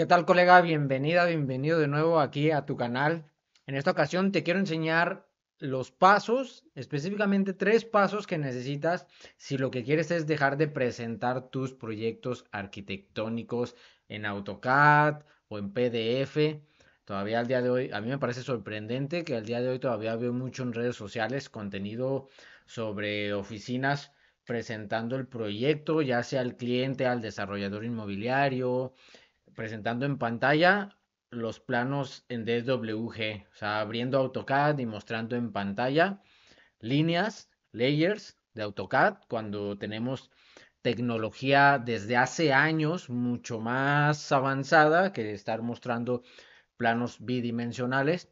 ¿Qué tal colega? Bienvenida, bienvenido de nuevo aquí a tu canal. En esta ocasión te quiero enseñar los pasos, específicamente tres pasos que necesitas si lo que quieres es dejar de presentar tus proyectos arquitectónicos en AutoCAD o en PDF. Todavía al día de hoy, a mí me parece sorprendente que al día de hoy todavía veo mucho en redes sociales contenido sobre oficinas presentando el proyecto, ya sea al cliente, al desarrollador inmobiliario, presentando en pantalla los planos en DWG. o sea, abriendo AutoCAD y mostrando en pantalla líneas, layers de AutoCAD, cuando tenemos tecnología desde hace años mucho más avanzada que estar mostrando planos bidimensionales,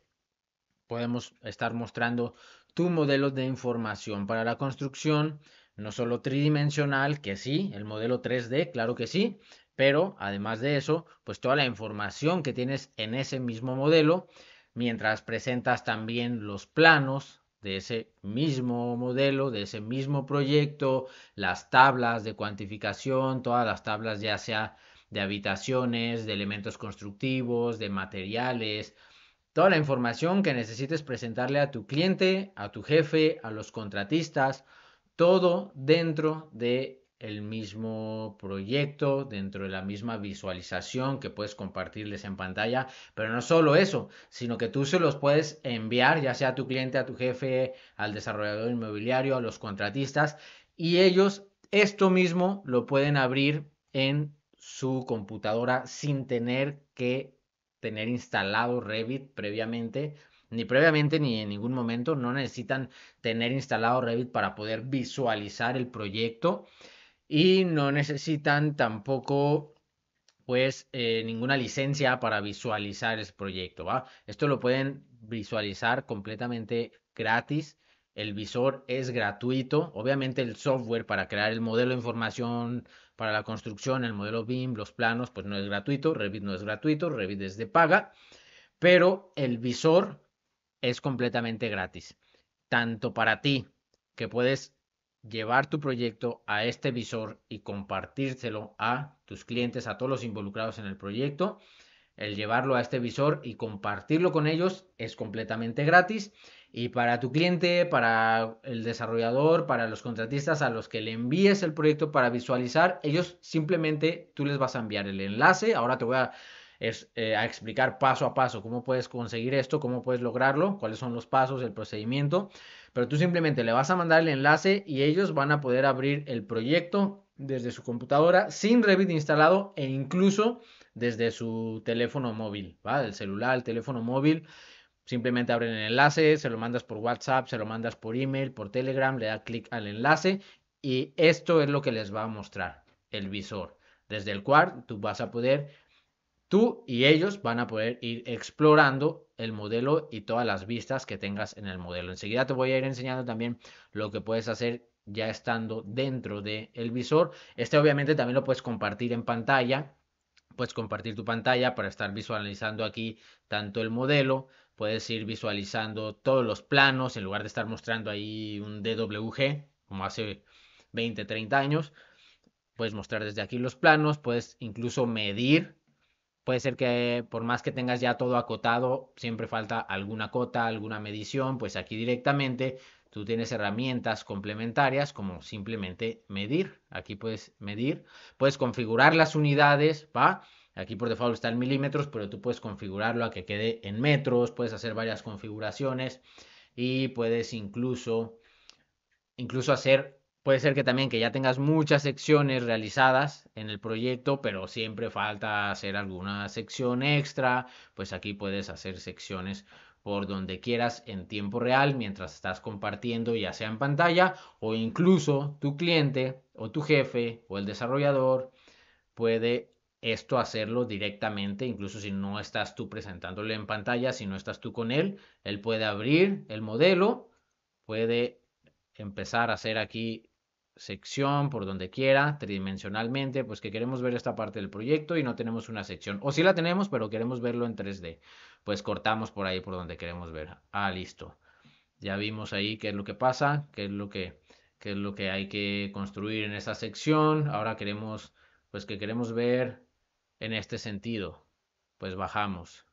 podemos estar mostrando tu modelo de información para la construcción, no solo tridimensional, que sí, el modelo 3D, claro que sí, pero además de eso, pues toda la información que tienes en ese mismo modelo, mientras presentas también los planos de ese mismo modelo, de ese mismo proyecto, las tablas de cuantificación, todas las tablas ya sea de habitaciones, de elementos constructivos, de materiales, toda la información que necesites presentarle a tu cliente, a tu jefe, a los contratistas, todo dentro de el mismo proyecto, dentro de la misma visualización que puedes compartirles en pantalla. Pero no solo eso, sino que tú se los puedes enviar, ya sea a tu cliente, a tu jefe, al desarrollador inmobiliario, a los contratistas, y ellos esto mismo lo pueden abrir en su computadora sin tener que tener instalado Revit previamente ni previamente ni en ningún momento. No necesitan tener instalado Revit para poder visualizar el proyecto y no necesitan tampoco pues eh, ninguna licencia para visualizar ese proyecto, ¿va? Esto lo pueden visualizar completamente gratis. El visor es gratuito. Obviamente el software para crear el modelo de información para la construcción, el modelo BIM, los planos, pues no es gratuito. Revit no es gratuito, Revit es de paga. Pero el visor es completamente gratis. Tanto para ti que puedes llevar tu proyecto a este visor y compartírselo a tus clientes, a todos los involucrados en el proyecto. El llevarlo a este visor y compartirlo con ellos es completamente gratis. Y para tu cliente, para el desarrollador, para los contratistas a los que le envíes el proyecto para visualizar, ellos simplemente tú les vas a enviar el enlace. Ahora te voy a, eh, explicar paso a paso cómo puedes conseguir esto, cómo puedes lograrlo, cuáles son los pasos, el procedimiento. Pero tú simplemente le vas a mandar el enlace y ellos van a poder abrir el proyecto desde su computadora sin Revit instalado e incluso desde su teléfono móvil, el celular, el teléfono móvil. Simplemente abren el enlace, se lo mandas por WhatsApp, se lo mandas por email, por Telegram, le da clic al enlace y esto es lo que les va a mostrar el visor, desde el cual tú vas a poder, tú y ellos van a poder ir explorando el modelo y todas las vistas que tengas en el modelo. Enseguida te voy a ir enseñando también lo que puedes hacer ya estando dentro del visor. Este obviamente también lo puedes compartir en pantalla. Puedes compartir tu pantalla para estar visualizando aquí tanto el modelo, puedes ir visualizando todos los planos en lugar de estar mostrando ahí un DWG como hace 20, 30 años. Puedes mostrar desde aquí los planos, puedes incluso medir puede ser que por más que tengas ya todo acotado, siempre falta alguna cota, alguna medición, pues aquí directamente tú tienes herramientas complementarias como simplemente medir. Aquí puedes medir, puedes configurar las unidades, ¿va? Aquí por default está en milímetros, pero tú puedes configurarlo a que quede en metros, puedes hacer varias configuraciones y puedes incluso, incluso hacer Puede ser que también que ya tengas muchas secciones realizadas en el proyecto, pero siempre falta hacer alguna sección extra. Pues aquí puedes hacer secciones por donde quieras en tiempo real mientras estás compartiendo, ya sea en pantalla o incluso tu cliente o tu jefe o el desarrollador puede esto hacerlo directamente, incluso si no estás tú presentándole en pantalla, si no estás tú con él, él puede abrir el modelo, puede empezar a hacer aquí sección, por donde quiera, tridimensionalmente, pues que queremos ver esta parte del proyecto y no tenemos una sección. O si la tenemos, pero queremos verlo en 3D. Pues cortamos por ahí por donde queremos ver. Ah, listo. Ya vimos ahí qué es lo que pasa, qué es lo que, qué es lo que hay que construir en esa sección. Ahora queremos, pues que queremos ver en este sentido. Pues bajamos.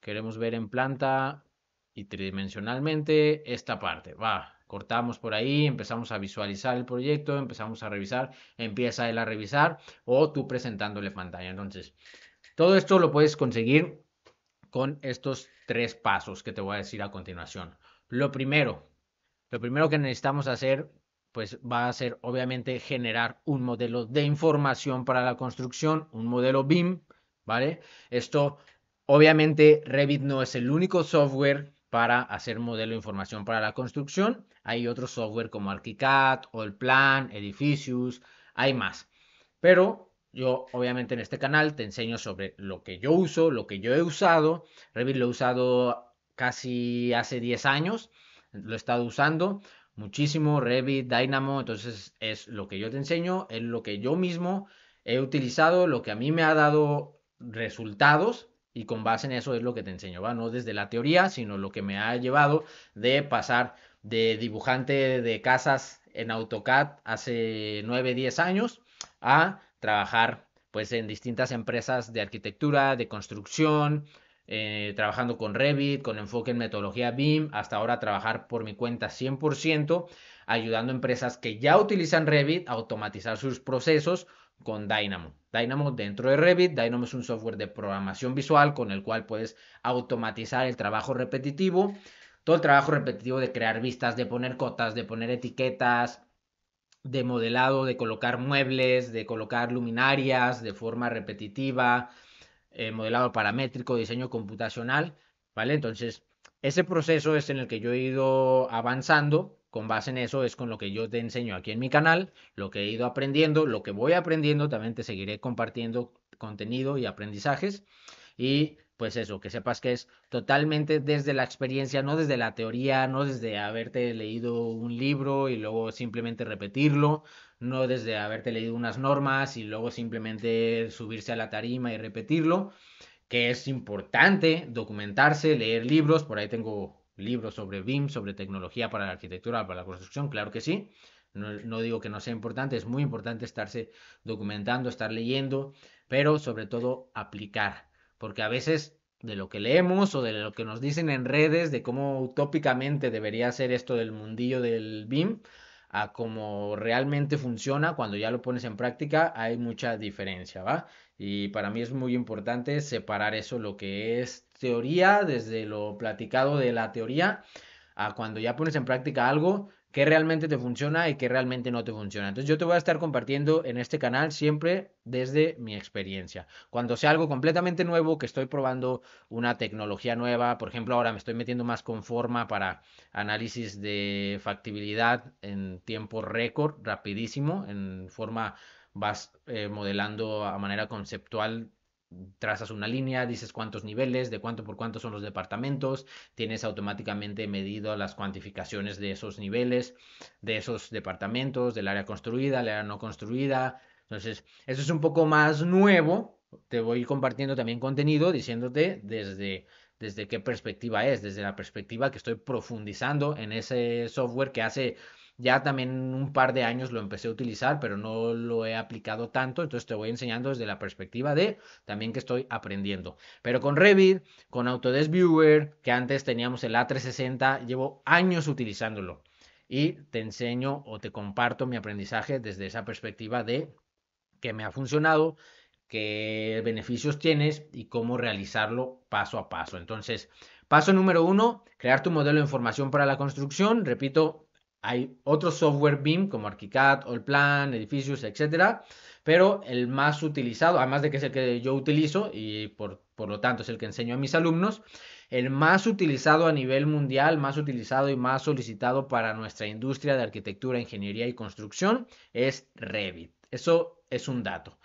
Queremos ver en planta y tridimensionalmente esta parte. Va, cortamos por ahí, empezamos a visualizar el proyecto, empezamos a revisar, empieza él a revisar o tú presentándole pantalla. Entonces, todo esto lo puedes conseguir con estos tres pasos que te voy a decir a continuación. Lo primero, lo primero que necesitamos hacer pues va a ser obviamente generar un modelo de información para la construcción, un modelo BIM, ¿vale? Esto obviamente Revit no es el único software para hacer modelo de información para la construcción. Hay otros software como ArchiCAD o el Plan, Edificius, hay más. Pero yo obviamente en este canal te enseño sobre lo que yo uso, lo que yo he usado. Revit lo he usado casi hace 10 años, lo he estado usando muchísimo, Revit, Dynamo, entonces es lo que yo te enseño, es lo que yo mismo he utilizado, lo que a mí me ha dado resultados y con base en eso es lo que te enseño, ¿va? No desde la teoría, sino lo que me ha llevado de pasar de dibujante de casas en AutoCAD hace 9, 10 años a trabajar pues en distintas empresas de arquitectura, de construcción, eh, trabajando con Revit, con enfoque en metodología BIM, hasta ahora trabajar por mi cuenta 100%, ayudando a empresas que ya utilizan Revit a automatizar sus procesos con Dynamo. Dynamo dentro de Revit. Dynamo es un software de programación visual con el cual puedes automatizar el trabajo repetitivo. Todo el trabajo repetitivo de crear vistas, de poner cotas, de poner etiquetas, de modelado, de colocar muebles, de colocar luminarias de forma repetitiva, eh, modelado paramétrico, diseño computacional, ¿vale? Entonces, ese proceso es en el que yo he ido avanzando con base en eso es con lo que yo te enseño aquí en mi canal, lo que he ido aprendiendo, lo que voy aprendiendo, también te seguiré compartiendo contenido y aprendizajes. Y pues eso, que sepas que es totalmente desde la experiencia, no desde la teoría, no desde haberte leído un libro y luego simplemente repetirlo, no desde haberte leído unas normas y luego simplemente subirse a la tarima y repetirlo, que es importante documentarse, leer libros, por ahí tengo libros sobre BIM, sobre tecnología para la arquitectura, para la construcción, claro que sí. No, digo que no sea importante, es muy importante estarse documentando, estar leyendo, pero sobre todo aplicar, porque a veces de lo que leemos o de lo que nos dicen en redes, de cómo utópicamente debería ser esto del mundillo del BIM, a cómo realmente funciona cuando ya lo pones en práctica, hay mucha diferencia, ¿va? Y para mí es muy importante separar eso, lo que es teoría, desde lo platicado de la teoría, a cuando ya pones en práctica algo que realmente te funciona y que realmente no te funciona. Entonces yo te voy a estar compartiendo en este canal siempre desde mi experiencia. Cuando sea algo completamente nuevo, que estoy probando una tecnología nueva, por ejemplo, ahora me estoy metiendo más con forma para análisis de factibilidad en tiempo récord, rapidísimo, en forma vas eh, modelando a manera conceptual trazas una línea, dices cuántos niveles, de cuánto por cuánto son los departamentos, tienes automáticamente medido las cuantificaciones de esos niveles, de esos departamentos, del área construida, la área no construida. Entonces, eso es un poco más nuevo. Te voy compartiendo también contenido diciéndote desde desde qué perspectiva es, desde la perspectiva que estoy profundizando en ese software que hace ya también un par de años lo empecé a utilizar, pero no lo he aplicado tanto, entonces te voy enseñando desde la perspectiva de también que estoy aprendiendo. Pero con Revit, con Autodesk Viewer, que antes teníamos el A360, llevo años utilizándolo y te enseño o te comparto mi aprendizaje desde esa perspectiva de que me ha funcionado, qué beneficios tienes y cómo realizarlo paso a paso. Entonces, paso número uno, crear tu modelo de información para la construcción. Repito, hay otro software BIM como ArchiCAD, plan, Edificios, etc. pero el más utilizado, además de que es el que yo utilizo y por, lo tanto es el que enseño a mis alumnos, el más utilizado a nivel mundial, más utilizado y más solicitado para nuestra industria de arquitectura, ingeniería y construcción es Revit. Eso es un dato.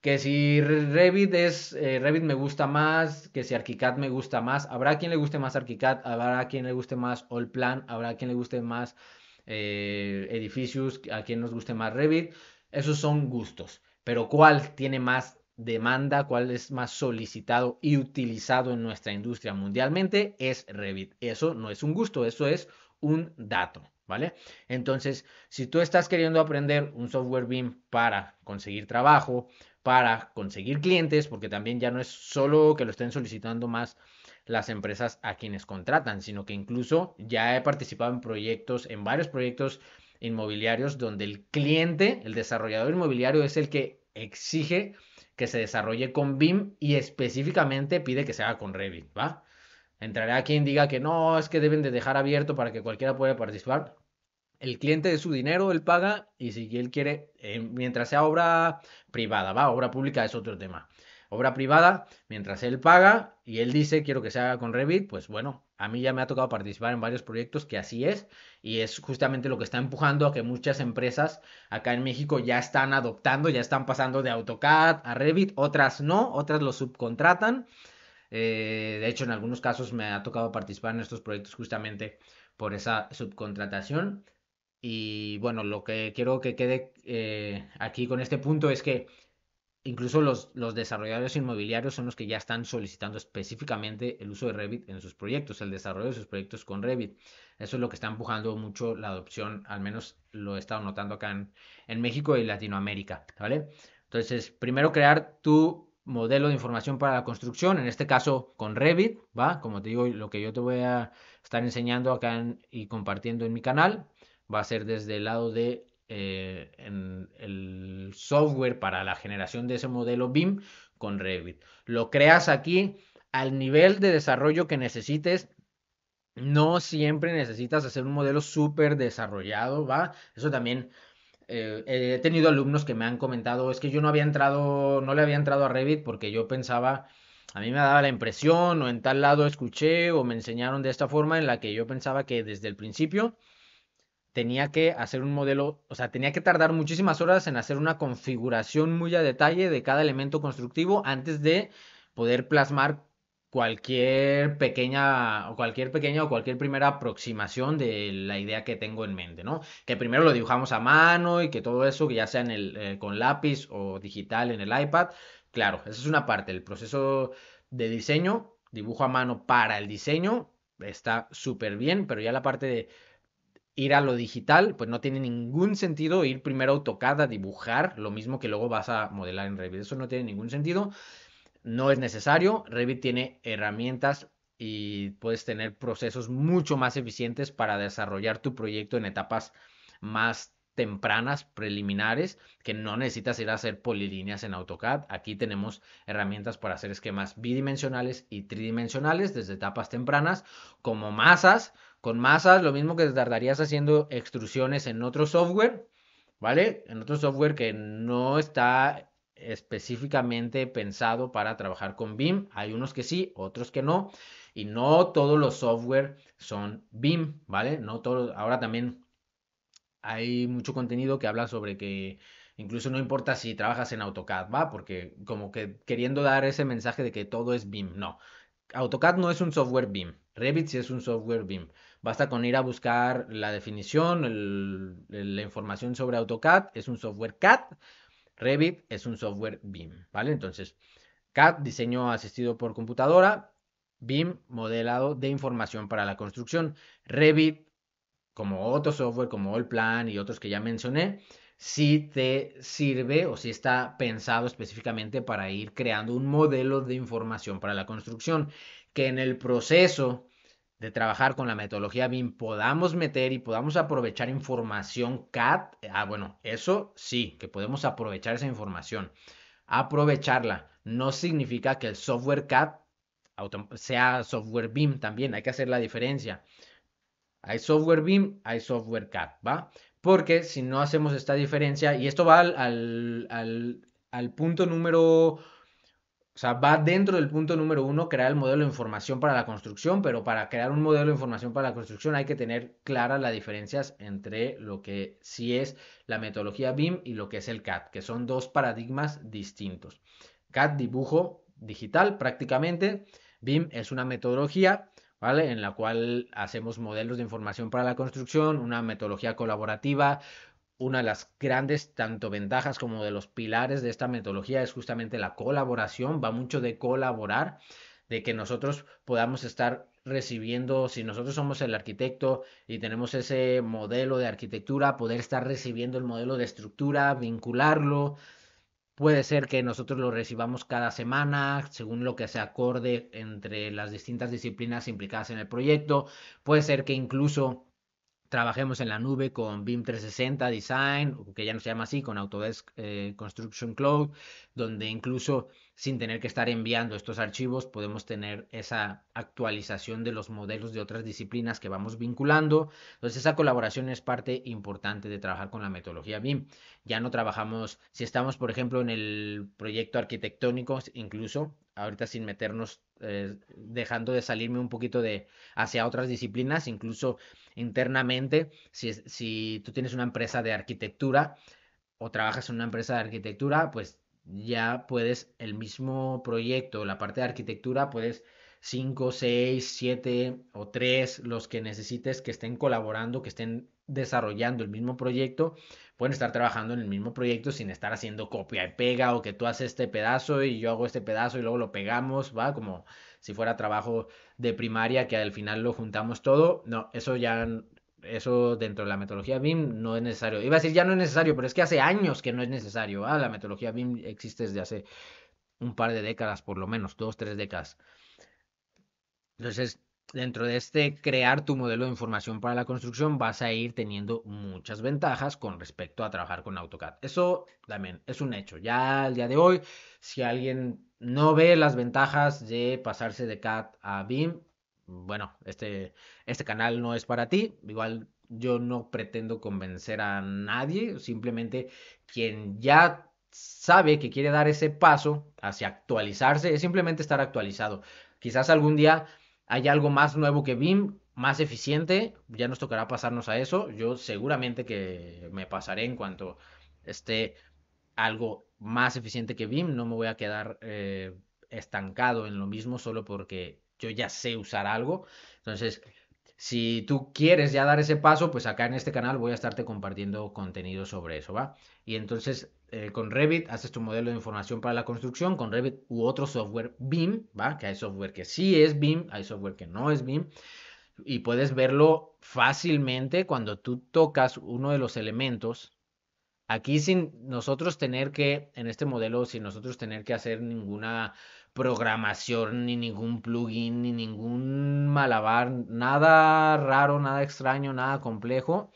Que si Revit es eh, Revit me gusta más, que si ArchiCAD me gusta más, habrá quien le guste más ArchiCAD, habrá quien le guste más Allplan, habrá quien le guste más eh, edificios, a quien nos guste más Revit. Esos son gustos. Pero cuál tiene más demanda, cuál es más solicitado y utilizado en nuestra industria mundialmente es Revit. Eso no es un gusto, eso es un dato, ¿vale? Entonces, si tú estás queriendo aprender un software BIM para conseguir trabajo, para conseguir clientes, porque también ya no es solo que lo estén solicitando más las empresas a quienes contratan, sino que incluso ya he participado en proyectos, en varios proyectos inmobiliarios donde el cliente, el desarrollador inmobiliario es el que exige que se desarrolle con BIM y específicamente pide que se haga con Revit, ¿va? Entrará quien diga que no, es que deben de dejar abierto para que cualquiera pueda participar. El cliente de su dinero, él paga y si él quiere, eh, mientras sea obra privada, va, obra pública es otro tema obra privada, mientras él paga y él dice quiero que se haga con Revit, pues bueno, a mí ya me ha tocado participar en varios proyectos que así es y es justamente lo que está empujando a que muchas empresas acá en México ya están adoptando, ya están pasando de AutoCAD a Revit, otras no, otras lo subcontratan. Eh, de hecho, en algunos casos me ha tocado participar en estos proyectos justamente por esa subcontratación. Y bueno, lo que quiero que quede eh, aquí con este punto es que incluso los, desarrolladores inmobiliarios son los que ya están solicitando específicamente el uso de Revit en sus proyectos, el desarrollo de sus proyectos con Revit. Eso es lo que está empujando mucho la adopción, al menos lo he estado notando acá en, México y Latinoamérica, ¿vale? Entonces, primero crear tu modelo de información para la construcción, en este caso con Revit, ¿va? Como te digo, lo que yo te voy a estar enseñando acá y compartiendo en mi canal va a ser desde el lado de eh, el software para la generación de ese modelo BIM con Revit. Lo creas aquí al nivel de desarrollo que necesites. No siempre necesitas hacer un modelo súper desarrollado, ¿va? Eso también eh, he tenido alumnos que me han comentado, es que yo no había entrado, no le había entrado a Revit porque yo pensaba, a mí me daba la impresión o en tal lado escuché o me enseñaron de esta forma en la que yo pensaba que desde el principio tenía que hacer un modelo, o sea, tenía que tardar muchísimas horas en hacer una configuración muy a detalle de cada elemento constructivo antes de poder plasmar cualquier pequeña o cualquier pequeña o cualquier primera aproximación de la idea que tengo en mente, ¿no? Que primero lo dibujamos a mano y que todo eso, que ya sea en el, eh, con lápiz o digital en el iPad, claro, esa es una parte, el proceso de diseño, dibujo a mano para el diseño, está súper bien, pero ya la parte de ir a lo digital, pues no tiene ningún sentido ir primero a AutoCAD a dibujar, lo mismo que luego vas a modelar en Revit. Eso no tiene ningún sentido, no es necesario. Revit tiene herramientas y puedes tener procesos mucho más eficientes para desarrollar tu proyecto en etapas más tempranas, preliminares, que no necesitas ir a hacer polilíneas en AutoCAD. Aquí tenemos herramientas para hacer esquemas bidimensionales y tridimensionales desde etapas tempranas, como masas, con masas, lo mismo que tardarías haciendo extrusiones en otro software, ¿vale? En otro software que no está específicamente pensado para trabajar con BIM. Hay unos que sí, otros que no. Y no todos los software son BIM, ¿vale? No todos. Ahora también hay mucho contenido que habla sobre que incluso no importa si trabajas en AutoCAD, ¿va? Porque como que queriendo dar ese mensaje de que todo es BIM. No. AutoCAD no es un software BIM. Revit sí es un software BIM. Basta con ir a buscar la definición, la información sobre AutoCAD, es un software CAD, Revit es un software BIM, ¿vale? Entonces, CAD, diseño asistido por computadora, BIM, modelado de información para la construcción, Revit, como otro software como plan y otros que ya mencioné, si te sirve o si está pensado específicamente para ir creando un modelo de información para la construcción, que en el proceso de trabajar con la metodología BIM podamos meter y podamos aprovechar información CAD. Ah, bueno, eso sí, que podemos aprovechar esa información. Aprovecharla no significa que el software CAD sea software BIM también, hay que hacer la diferencia. Hay software BIM, hay software CAD, ¿va? Porque si no hacemos esta diferencia, y esto va al, al punto número o sea, va dentro del punto número uno, crear el modelo de información para la construcción, pero para crear un modelo de información para la construcción hay que tener claras las diferencias entre lo que sí es la metodología BIM y lo que es el CAD, que son dos paradigmas distintos. CAD, dibujo digital prácticamente, BIM es una metodología, ¿vale? En la cual hacemos modelos de información para la construcción, una metodología colaborativa, una de las grandes tanto ventajas como de los pilares de esta metodología es justamente la colaboración, va mucho de colaborar, de que nosotros podamos estar recibiendo, si nosotros somos el arquitecto y tenemos ese modelo de arquitectura, poder estar recibiendo el modelo de estructura, vincularlo. Puede ser que nosotros lo recibamos cada semana, según lo que se acorde entre las distintas disciplinas implicadas en el proyecto. Puede ser que incluso trabajemos en la nube con BIM 360 Design, que ya no se llama así, con Autodesk eh, Construction Cloud, donde incluso sin tener que estar enviando estos archivos podemos tener esa actualización de los modelos de otras disciplinas que vamos vinculando. Entonces esa colaboración es parte importante de trabajar con la metodología BIM. Ya no trabajamos, si estamos por ejemplo en el proyecto arquitectónico, incluso ahorita sin meternos dejando de salirme un poquito de hacia otras disciplinas, incluso internamente, si, si tú tienes una empresa de arquitectura o trabajas en una empresa de arquitectura, pues ya puedes el mismo proyecto, la parte de arquitectura, puedes 5, 6, 7 o 3, los que necesites que estén colaborando, que estén desarrollando el mismo proyecto, pueden estar trabajando en el mismo proyecto sin estar haciendo copia y pega o que tú haces este pedazo y yo hago este pedazo y luego lo pegamos, ¿va? Como si fuera trabajo de primaria que al final lo juntamos todo. No, eso ya, eso dentro de la metodología BIM no es necesario. Iba a decir ya no es necesario, pero es que hace años que no es necesario. Ah, la metodología BIM existe desde hace un par de décadas, por lo menos, dos, tres décadas. Entonces, dentro de este crear tu modelo de información para la construcción, vas a ir teniendo muchas ventajas con respecto a trabajar con AutoCAD. Eso también es un hecho. Ya al día de hoy, si alguien no ve las ventajas de pasarse de CAD a BIM, bueno, este, este canal no es para ti. Igual yo no pretendo convencer a nadie, simplemente quien ya sabe que quiere dar ese paso hacia actualizarse, es simplemente estar actualizado. Quizás algún día hay algo más nuevo que BIM, más eficiente, ya nos tocará pasarnos a eso. Yo seguramente que me pasaré en cuanto esté algo más eficiente que BIM, no me voy a quedar eh, estancado en lo mismo solo porque yo ya sé usar algo. Entonces, si tú quieres ya dar ese paso, pues acá en este canal voy a estarte compartiendo contenido sobre eso, ¿va? Y entonces eh, con Revit haces tu modelo de información para la construcción, con Revit u otro software BIM, ¿va? Que hay software que sí es BIM, hay software que no es BIM, y puedes verlo fácilmente cuando tú tocas uno de los elementos. Aquí sin nosotros tener que, en este modelo, sin nosotros tener que hacer ninguna programación, ni ningún plugin, ni ningún malabar, nada raro, nada extraño, nada complejo,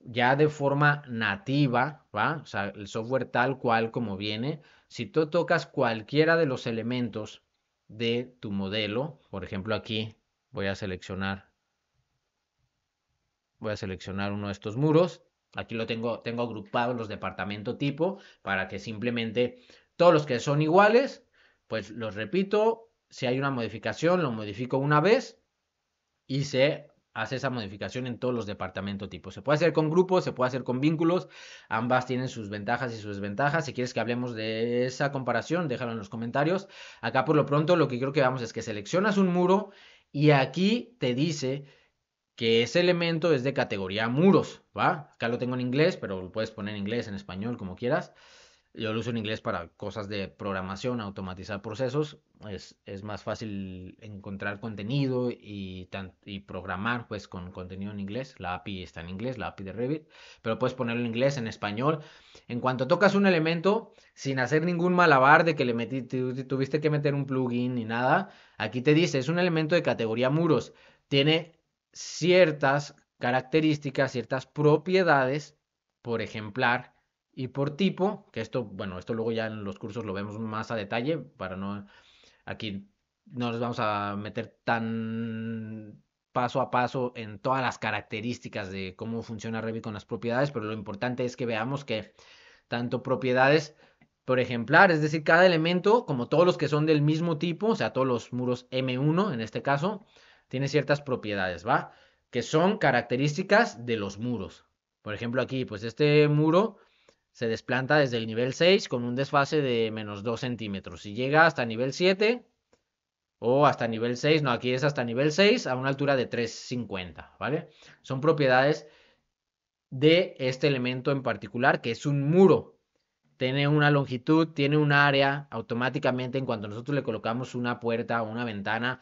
ya de forma nativa, ¿va? O sea, el software tal cual como viene, si tú tocas cualquiera de los elementos de tu modelo, por ejemplo aquí voy a seleccionar, voy a seleccionar uno de estos muros, aquí lo tengo, tengo agrupados los departamento tipo para que simplemente todos los que son iguales, pues los repito, si hay una modificación lo modifico una vez y se hace esa modificación en todos los departamentos tipos. Se puede hacer con grupos, se puede hacer con vínculos, ambas tienen sus ventajas y sus desventajas. Si quieres que hablemos de esa comparación, déjalo en los comentarios. Acá por lo pronto lo que creo que vamos es que seleccionas un muro y aquí te dice que ese elemento es de categoría muros, ¿va? Acá lo tengo en inglés, pero lo puedes poner en inglés, en español, como quieras. Yo lo uso en inglés para cosas de programación, automatizar procesos. Es, es más fácil encontrar contenido y, y programar pues con contenido en inglés. La API está en inglés, la API de Revit, pero puedes ponerlo en inglés, en español. En cuanto tocas un elemento, sin hacer ningún malabar de que le metí, tuviste que meter un plugin ni nada, aquí te dice, es un elemento de categoría muros. Tiene ciertas características, ciertas propiedades por ejemplar y por tipo, que esto, bueno, esto luego ya en los cursos lo vemos más a detalle, para no, aquí no nos vamos a meter tan paso a paso en todas las características de cómo funciona Revit con las propiedades, pero lo importante es que veamos que tanto propiedades por ejemplar, es decir, cada elemento, como todos los que son del mismo tipo, o sea, todos los muros M1 en este caso, tiene ciertas propiedades, ¿va? Que son características de los muros. Por ejemplo, aquí, pues este muro se desplanta desde el nivel 6 con un desfase de menos 2 centímetros. Si llega hasta nivel 7 o hasta nivel 6, no, aquí es hasta nivel 6 a una altura de 350, ¿vale? Son propiedades de este elemento en particular que es un muro. Tiene una longitud, tiene un área, automáticamente en cuanto nosotros le colocamos una puerta o una ventana,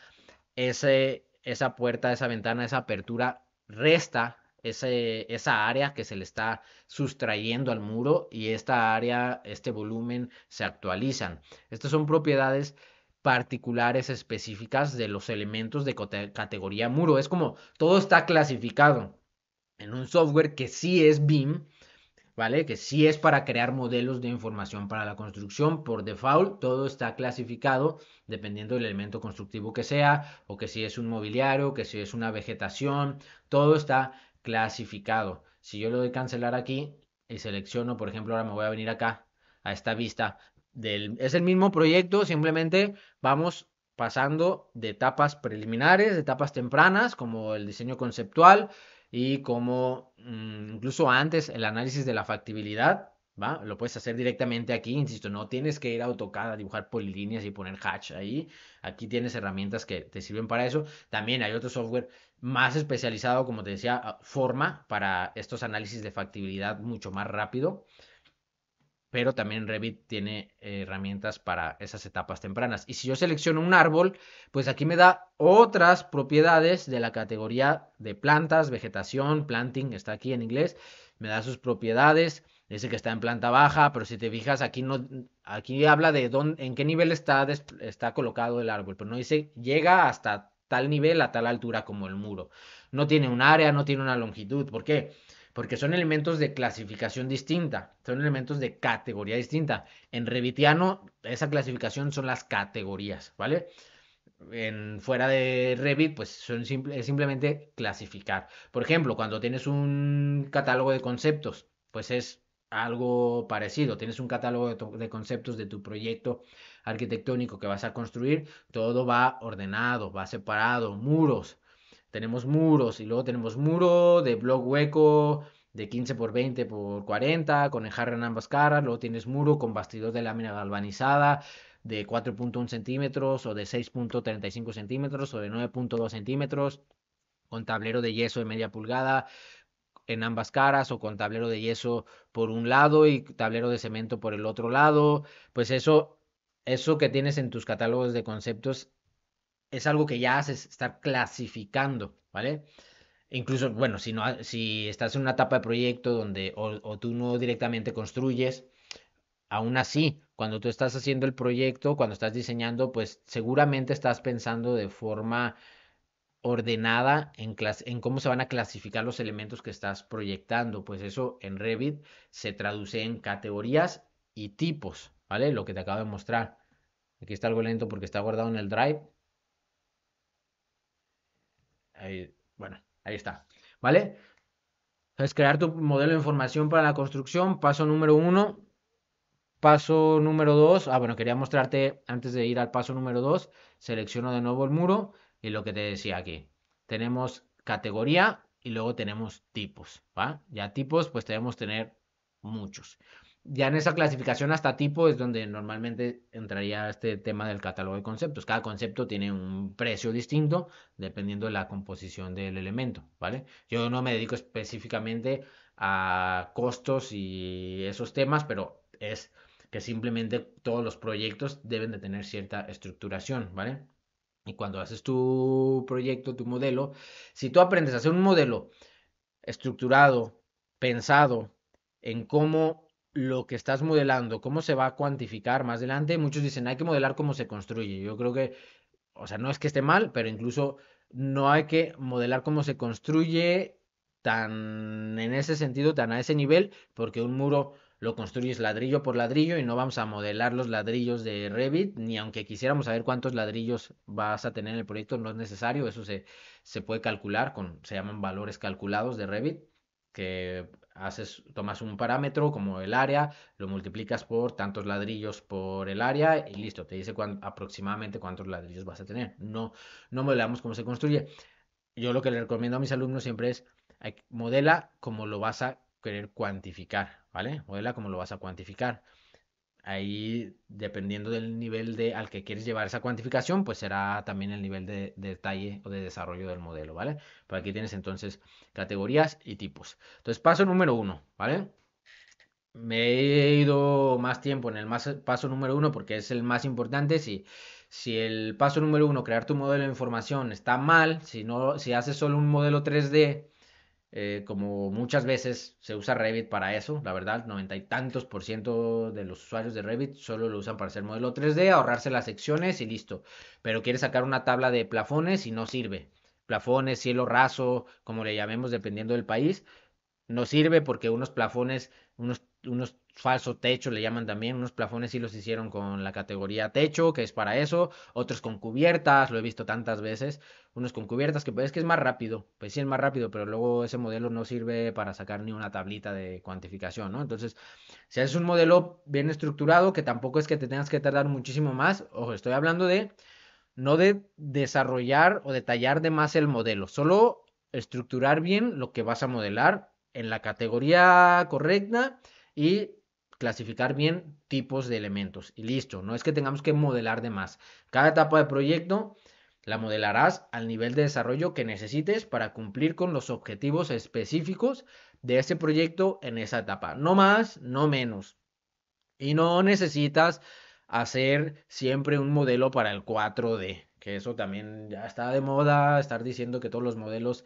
ese, esa puerta, esa ventana, esa apertura resta esa área que se le está sustrayendo al muro y esta área, este volumen se actualizan. Estas son propiedades particulares específicas de los elementos de categoría muro. Es como todo está clasificado en un software que sí es BIM, ¿vale? Que sí es para crear modelos de información para la construcción. Por default, todo está clasificado dependiendo del elemento constructivo que sea, o que si es un mobiliario, que si es una vegetación, todo está clasificado. Si yo le doy cancelar aquí y selecciono, por ejemplo, ahora me voy a venir acá a esta vista. es el mismo proyecto, simplemente vamos pasando de etapas preliminares, de etapas tempranas, como el diseño conceptual y como mm, incluso antes el análisis de la factibilidad lo puedes hacer directamente aquí, insisto, no tienes que ir a AutoCAD a dibujar polilíneas y poner hatch ahí. Aquí tienes herramientas que te sirven para eso. También hay otro software más especializado, como te decía, ah, forma para estos análisis de factibilidad mucho más rápido. Pero también Revit tiene herramientas para esas etapas tempranas. Y si yo selecciono un árbol, pues aquí me da otras propiedades de la categoría de plantas, vegetación, planting, está aquí en inglés. Me da sus propiedades dice que está en planta baja, pero si te fijas, aquí no, aquí habla de dónde, en qué nivel está, está colocado el árbol, pero no dice llega hasta tal nivel, a tal altura como el muro. No tiene un área, no tiene una longitud. ¿Por qué? Porque son elementos de clasificación distinta, son elementos de categoría distinta. En Revitiano, esa clasificación son las categorías, ¿vale? En, fuera de Revit, pues son es simplemente clasificar. Por ejemplo, cuando tienes un catálogo de conceptos, pues es algo parecido. Tienes un catálogo de, conceptos de tu proyecto arquitectónico que vas a construir. Todo va ordenado, va separado. Muros. Tenemos muros y luego tenemos muro de blog hueco de 15 por 20 por 40 con enjarre en ambas caras. Luego tienes muro con bastidor de lámina galvanizada de 4.1 centímetros o de 6.35 centímetros o de 9.2 centímetros con tablero de yeso de media pulgada, en ambas caras o con tablero de yeso por un lado y tablero de cemento por el otro lado, pues eso, eso que tienes en tus catálogos de conceptos es algo que ya haces, estar clasificando, ¿vale? Incluso, bueno, si, no, si estás en una etapa de proyecto donde o, o tú no directamente construyes, aún así, cuando tú estás haciendo el proyecto, cuando estás diseñando, pues seguramente estás pensando de forma ordenada en, cómo se van a clasificar los elementos que estás proyectando. Pues eso en Revit se traduce en categorías y tipos, ¿vale? Lo que te acabo de mostrar. Aquí está algo lento porque está guardado en el Drive. bueno, ahí está, ¿vale? Es crear tu modelo de información para la construcción. Paso número uno. Paso número dos. Ah, bueno, quería mostrarte antes de ir al paso número dos. Selecciono de nuevo el muro y lo que te decía aquí, tenemos categoría y luego tenemos tipos, Ya tipos, pues debemos tener muchos. Ya en esa clasificación hasta tipo es donde normalmente entraría este tema del catálogo de conceptos. Cada concepto tiene un precio distinto dependiendo de la composición del elemento, ¿vale? Yo no me dedico específicamente a costos y esos temas, pero es que simplemente todos los proyectos deben de tener cierta estructuración, ¿vale? Y cuando haces tu proyecto, tu modelo, si tú aprendes a hacer un modelo estructurado, pensado en cómo lo que estás modelando, cómo se va a cuantificar más adelante, muchos dicen, hay que modelar cómo se construye. Yo creo que, o sea, no es que esté mal, pero incluso no hay que modelar cómo se construye tan en ese sentido, tan a ese nivel, porque un muro lo construyes ladrillo por ladrillo y no vamos a modelar los ladrillos de Revit, ni aunque quisiéramos saber cuántos ladrillos vas a tener en el proyecto, no es necesario, eso se, puede calcular con, se llaman valores calculados de Revit, que haces, tomas un parámetro como el área, lo multiplicas por tantos ladrillos por el área y listo, te dice aproximadamente cuántos ladrillos vas a tener. No, no modelamos cómo se construye. Yo lo que le recomiendo a mis alumnos siempre es modela como lo vas a querer cuantificar ¿vale? Modela cómo lo vas a cuantificar. Ahí, dependiendo del nivel de, al que quieres llevar esa cuantificación, pues será también el nivel de, detalle o de desarrollo del modelo, ¿vale? Por aquí tienes entonces categorías y tipos. Entonces, paso número uno, ¿vale? Me he ido más tiempo en el más, paso número uno porque es el más importante. Si, si el paso número uno, crear tu modelo de información, está mal, si, no, si haces solo un modelo 3D eh, como muchas veces se usa Revit para eso, la verdad, noventa y tantos por ciento de los usuarios de Revit solo lo usan para hacer modelo 3D, ahorrarse las secciones y listo. Pero quiere sacar una tabla de plafones y no sirve. Plafones, cielo raso, como le llamemos dependiendo del país, no sirve porque unos plafones, unos, unos falso techo, le llaman también. Unos plafones sí los hicieron con la categoría techo, que es para eso. Otros con cubiertas, lo he visto tantas veces. Unos con cubiertas, que puede es que es más rápido. Pues sí, es más rápido, pero luego ese modelo no sirve para sacar ni una tablita de cuantificación, ¿no? Entonces, si haces un modelo bien estructurado, que tampoco es que te tengas que tardar muchísimo más. Ojo, estoy hablando de no de desarrollar o detallar de más el modelo, solo estructurar bien lo que vas a modelar en la categoría correcta y clasificar bien tipos de elementos y listo, no es que tengamos que modelar de más. Cada etapa de proyecto la modelarás al nivel de desarrollo que necesites para cumplir con los objetivos específicos de ese proyecto en esa etapa, no más, no menos. Y no necesitas hacer siempre un modelo para el 4D, que eso también ya está de moda, estar diciendo que todos los modelos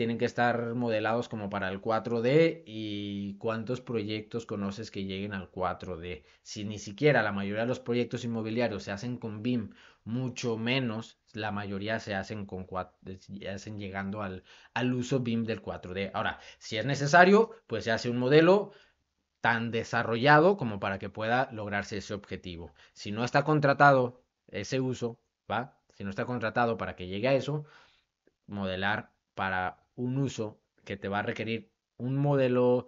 tienen que estar modelados como para el 4D y cuántos proyectos conoces que lleguen al 4D. Si ni siquiera la mayoría de los proyectos inmobiliarios se hacen con BIM, mucho menos la mayoría se hacen, con, se hacen llegando al, al uso BIM del 4D. Ahora, si es necesario, pues se hace un modelo tan desarrollado como para que pueda lograrse ese objetivo. Si no está contratado ese uso, ¿va? Si no está contratado para que llegue a eso, modelar para un uso que te va a requerir un modelo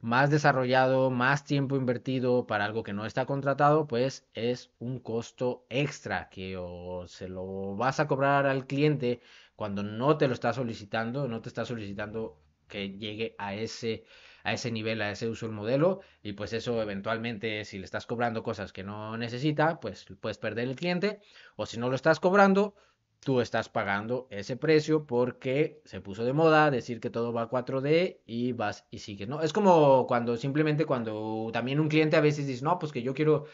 más desarrollado, más tiempo invertido para algo que no está contratado, pues es un costo extra que o se lo vas a cobrar al cliente cuando no te lo está solicitando, no te está solicitando que llegue a ese a ese nivel, a ese uso del modelo, y pues eso eventualmente, si le estás cobrando cosas que no necesita, pues puedes perder el cliente, o si no lo estás cobrando, tú estás pagando ese precio porque se puso de moda decir que todo va a 4D y vas y sigues, ¿no? Es como cuando simplemente cuando también un cliente a veces dice, no, pues que yo quiero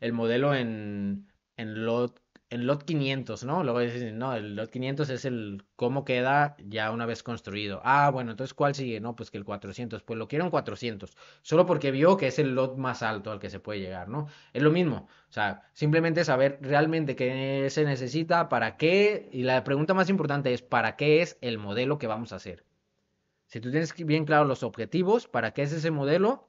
el modelo en, en lot el lot 500, ¿no? Luego dicen, no, el lot 500 es el cómo queda ya una vez construido. Ah, bueno, entonces ¿cuál sigue? No, pues que el 400, pues lo quiero en 400, solo porque vio que es el lot más alto al que se puede llegar, ¿no? Es lo mismo, o sea, simplemente saber realmente qué se necesita, para qué, y la pregunta más importante es, ¿para qué es el modelo que vamos a hacer? Si tú tienes bien claro los objetivos, ¿para qué es ese modelo?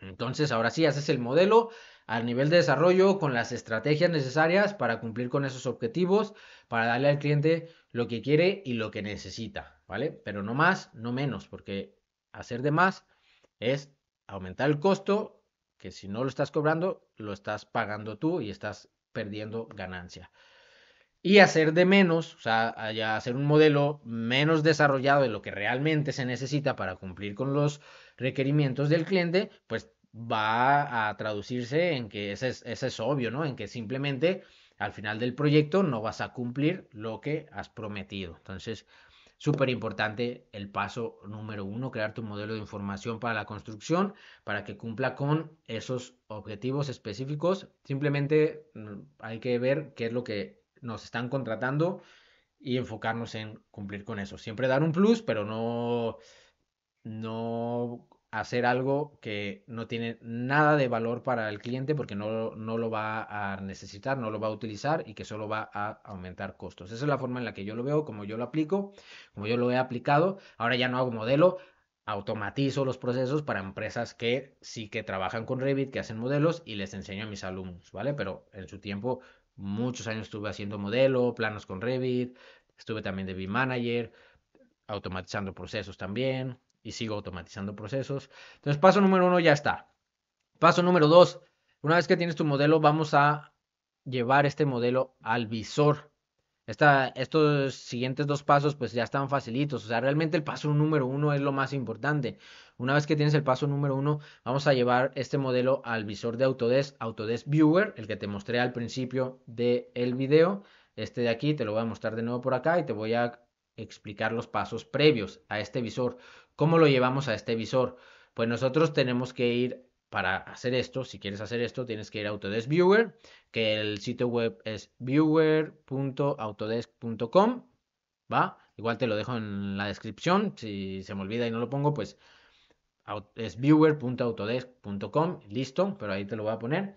Entonces, ahora sí, haces el modelo al nivel de desarrollo con las estrategias necesarias para cumplir con esos objetivos, para darle al cliente lo que quiere y lo que necesita, ¿vale? Pero no más, no menos, porque hacer de más es aumentar el costo, que si no lo estás cobrando, lo estás pagando tú y estás perdiendo ganancia. Y hacer de menos, o sea, hacer un modelo menos desarrollado de lo que realmente se necesita para cumplir con los requerimientos del cliente, pues va a traducirse en que ese es, obvio, ¿no? En que simplemente al final del proyecto no vas a cumplir lo que has prometido. Entonces, súper importante el paso número uno, crear tu modelo de información para la construcción, para que cumpla con esos objetivos específicos. Simplemente mm, hay que ver qué es lo que nos están contratando y enfocarnos en cumplir con eso. Siempre dar un plus, pero no, no hacer algo que no tiene nada de valor para el cliente porque no, lo va a necesitar, no lo va a utilizar y que solo va a aumentar costos. Esa es la forma en la que yo lo veo, como yo lo aplico, como yo lo he aplicado. Ahora ya no hago modelo, automatizo los procesos para empresas que sí que trabajan con Revit, que hacen modelos y les enseño a mis alumnos, ¿vale? Pero en su tiempo, muchos años estuve haciendo modelo, planos con Revit, estuve también de B-Manager, automatizando procesos también y sigo automatizando procesos. Entonces, paso número uno ya está. Paso número dos, una vez que tienes tu modelo, vamos a llevar este modelo al visor. estos siguientes dos pasos pues ya están facilitos. O sea, realmente el paso número uno es lo más importante. Una vez que tienes el paso número uno, vamos a llevar este modelo al visor de Autodesk, Autodesk Viewer, el que te mostré al principio del el video. Este de aquí te lo voy a mostrar de nuevo por acá y te voy a explicar los pasos previos a este visor. ¿Cómo lo llevamos a este visor? Pues nosotros tenemos que ir para hacer esto, si quieres hacer esto, tienes que ir a Autodesk Viewer, que el sitio web es viewer.autodesk.com, ¿va? Igual te lo dejo en la descripción, si se me olvida y no lo pongo, pues es viewer.autodesk.com, listo, pero ahí te lo voy a poner.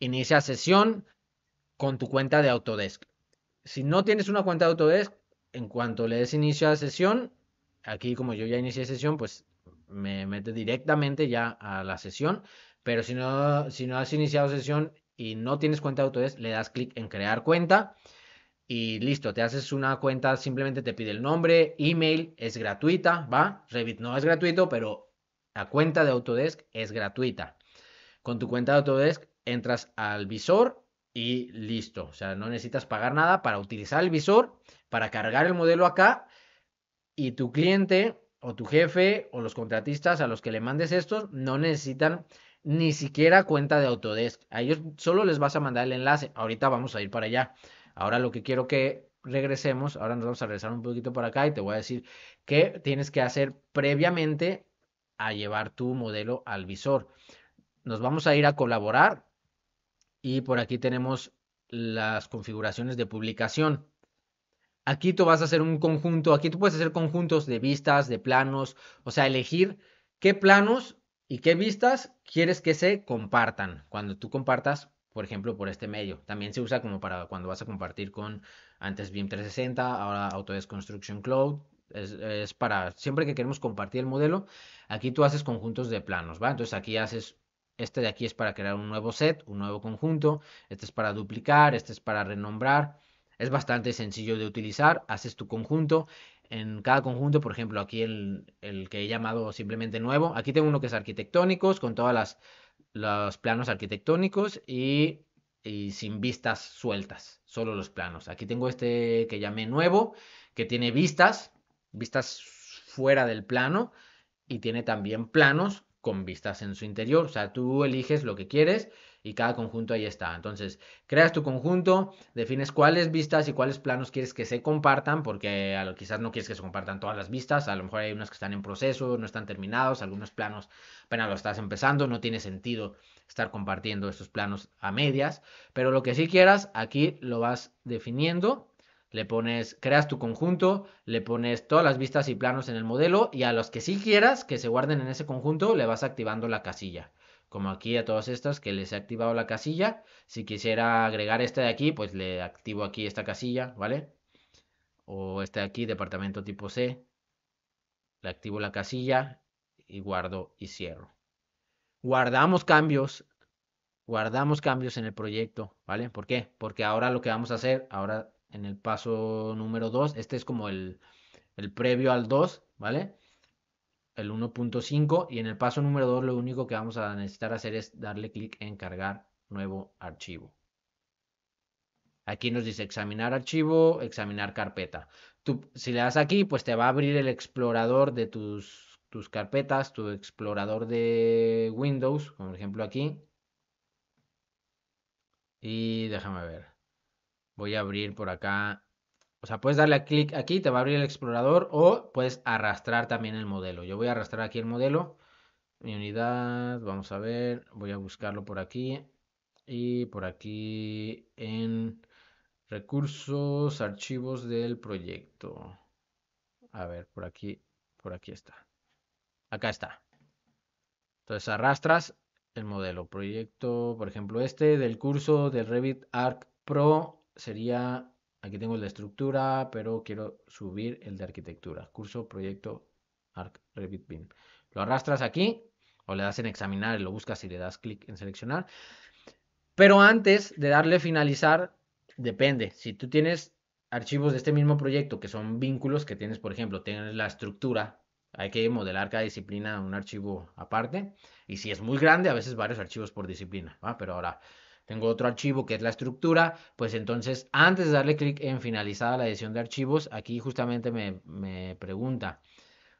Inicia sesión con tu cuenta de Autodesk. Si no tienes una cuenta de Autodesk, en cuanto le des inicio a sesión, aquí como yo ya inicié sesión, pues me metes directamente ya a la sesión, pero si no, si no has iniciado sesión y no tienes cuenta de Autodesk, le das clic en crear cuenta y listo, te haces una cuenta, simplemente te pide el nombre, email, es gratuita, ¿va? Revit no es gratuito, pero la cuenta de Autodesk es gratuita. Con tu cuenta de Autodesk entras al visor y listo, o sea, no necesitas pagar nada para utilizar el visor, para cargar el modelo acá y tu cliente o tu jefe o los contratistas a los que le mandes estos no necesitan ni siquiera cuenta de Autodesk. A ellos solo les vas a mandar el enlace. Ahorita vamos a ir para allá. Ahora lo que quiero que regresemos, ahora nos vamos a regresar un poquito para acá y te voy a decir qué tienes que hacer previamente a llevar tu modelo al visor. Nos vamos a ir a colaborar y por aquí tenemos las configuraciones de publicación. Aquí tú vas a hacer un conjunto, aquí tú puedes hacer conjuntos de vistas, de planos, o sea, elegir qué planos y qué vistas quieres que se compartan cuando tú compartas, por ejemplo, por este medio. También se usa como para cuando vas a compartir con antes BIM 360, ahora Autodesk Construction Cloud. Es, para siempre que queremos compartir el modelo, aquí tú haces conjuntos de planos, ¿va? Entonces aquí haces este de aquí es para crear un nuevo set, un nuevo conjunto. Este es para duplicar, este es para renombrar. Es bastante sencillo de utilizar, haces tu conjunto. En cada conjunto, por ejemplo, aquí el, que he llamado simplemente nuevo. Aquí tengo uno que es arquitectónicos, con todos los planos arquitectónicos y, y, sin vistas sueltas, solo los planos. Aquí tengo este que llamé nuevo, que tiene vistas, vistas fuera del plano y tiene también planos con vistas en su interior. O sea, tú eliges lo que quieres y cada conjunto ahí está. Entonces, creas tu conjunto, defines cuáles vistas y cuáles planos quieres que se compartan, porque eh, a lo, quizás no quieres que se compartan todas las vistas, a lo mejor hay unas que están en proceso, no están terminados, algunos planos apenas lo estás empezando, no tiene sentido estar compartiendo estos planos a medias, pero lo que sí quieras, aquí lo vas definiendo le pones, creas tu conjunto, le pones todas las vistas y planos en el modelo y a los que sí quieras que se guarden en ese conjunto le vas activando la casilla como aquí a todas estas que les he activado la casilla. Si quisiera agregar esta de aquí, pues le activo aquí esta casilla, ¿vale? O esta de aquí, departamento tipo C, le activo la casilla y guardo y cierro. Guardamos cambios, guardamos cambios en el proyecto, ¿vale? ¿Por qué? Porque ahora lo que vamos a hacer, ahora en el paso número 2, este es como el, el previo al 2, ¿vale? el 1.5 y en el paso número 2 lo único que vamos a necesitar hacer es darle clic en cargar nuevo archivo. Aquí nos dice examinar archivo, examinar carpeta. Tú, si le das aquí, pues te va a abrir el explorador de tus, tus carpetas, tu explorador de Windows, como por ejemplo aquí. Y déjame ver. Voy a abrir por acá o sea, puedes darle clic aquí, te va a abrir el explorador o puedes arrastrar también el modelo. Yo voy a arrastrar aquí el modelo. Mi unidad, vamos a ver, voy a buscarlo por aquí. Y por aquí en recursos, archivos del proyecto. A ver, por aquí, por aquí está. Acá está. Entonces arrastras el modelo. Proyecto, por ejemplo, este del curso de Revit Arc Pro sería Aquí tengo la estructura, pero quiero subir el de arquitectura. Curso, proyecto, arc, Revit BIM. Lo arrastras aquí o le das en examinar lo buscas y le das clic en seleccionar. Pero antes de darle finalizar, depende. Si tú tienes archivos de este mismo proyecto que son vínculos que tienes, por ejemplo, tienes la estructura, hay que modelar cada disciplina un archivo aparte. Y si es muy grande, a veces varios archivos por disciplina. Pero ahora, tengo otro archivo que es la estructura, pues entonces antes de darle clic en finalizada la edición de archivos, aquí justamente me, pregunta,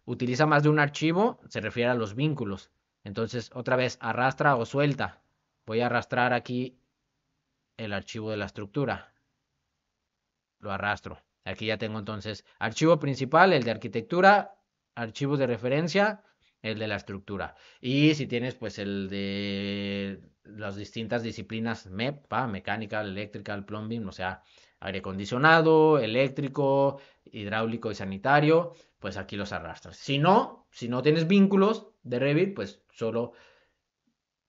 ¿utiliza más de un archivo? Se refiere a los vínculos. Entonces otra vez, arrastra o suelta. Voy a arrastrar aquí el archivo de la estructura. Lo arrastro. Aquí ya tengo entonces archivo principal, el de arquitectura, archivos de referencia, el de la estructura. Y si tienes, pues, el de las distintas disciplinas MEP, mecánica, eléctrica, el Plumbing, o sea, aire acondicionado, eléctrico, hidráulico y sanitario, pues aquí los arrastras. Si no, si no tienes vínculos de Revit, pues solo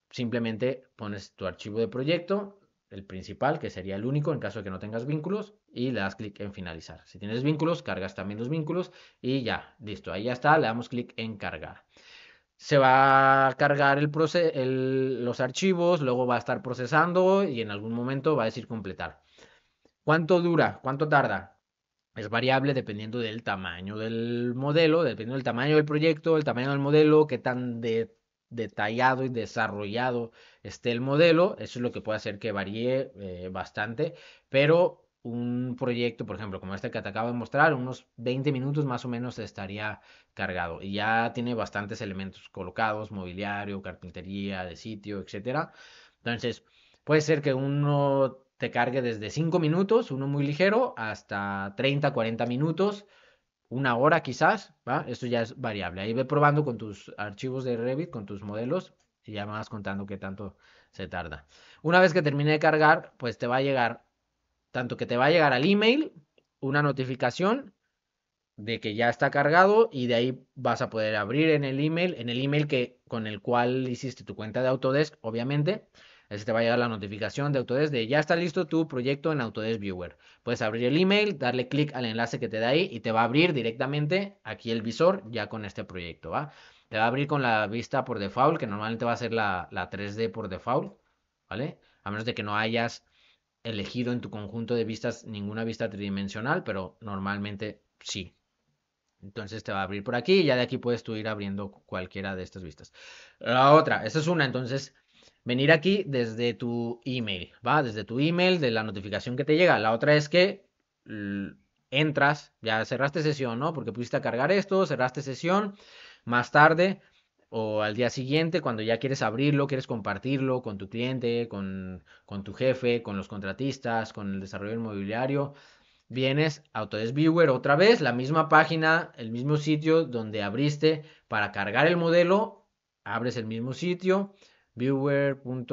simplemente pones tu archivo de proyecto, el principal, que sería el único en caso de que no tengas vínculos, y le das clic en finalizar. Si tienes vínculos, cargas también los vínculos y ya, listo, ahí ya está, le damos clic en cargar se va a cargar el los archivos, luego va a estar procesando y en algún momento va a decir completar. ¿Cuánto dura? ¿Cuánto tarda? Es variable dependiendo del tamaño del modelo, dependiendo del tamaño del proyecto, el tamaño del modelo, qué tan detallado y desarrollado esté el modelo. Eso es lo que puede hacer que varíe eh, bastante, pero un proyecto, por ejemplo, como este que te acabo de mostrar, unos 20 minutos más o menos estaría cargado. Y ya tiene bastantes elementos colocados, mobiliario, carpintería de sitio, etcétera. Entonces, puede ser que uno te cargue desde 5 minutos, uno muy ligero, hasta 30, 40 minutos, una hora quizás, ¿va? Esto ya es variable. Ahí ve probando con tus archivos de Revit, con tus modelos, y ya me vas contando qué tanto se tarda. Una vez que termine de cargar, pues te va a llegar tanto que te va a llegar al email una notificación de que ya está cargado y de ahí vas a poder abrir en el email, en el email que con el cual hiciste tu cuenta de Autodesk, obviamente, así te va a llegar la notificación de Autodesk de ya está listo tu proyecto en Autodesk Viewer. Puedes abrir el email, darle clic al enlace que te da ahí y te va a abrir directamente aquí el visor ya con este proyecto, ¿va? Te va a abrir con la vista por default, que normalmente va a ser la, la 3D por default, ¿vale? A menos de que no hayas elegido en tu conjunto de vistas ninguna vista tridimensional, pero normalmente sí. Entonces te va a abrir por aquí y ya de aquí puedes tú ir abriendo cualquiera de estas vistas. La otra, esa es una, entonces venir aquí desde tu email, ¿va? Desde tu email, de la notificación que te llega. La otra es que entras, ya cerraste sesión, ¿no? Porque pudiste cargar esto, cerraste sesión. Más tarde o al día siguiente cuando ya quieres abrirlo, quieres compartirlo con tu cliente, con, tu jefe, con los contratistas, con el desarrollo inmobiliario, vienes a Autodesk Viewer otra vez, la misma página, el mismo sitio donde abriste para cargar el modelo, abres el mismo sitio, viewer. bueno,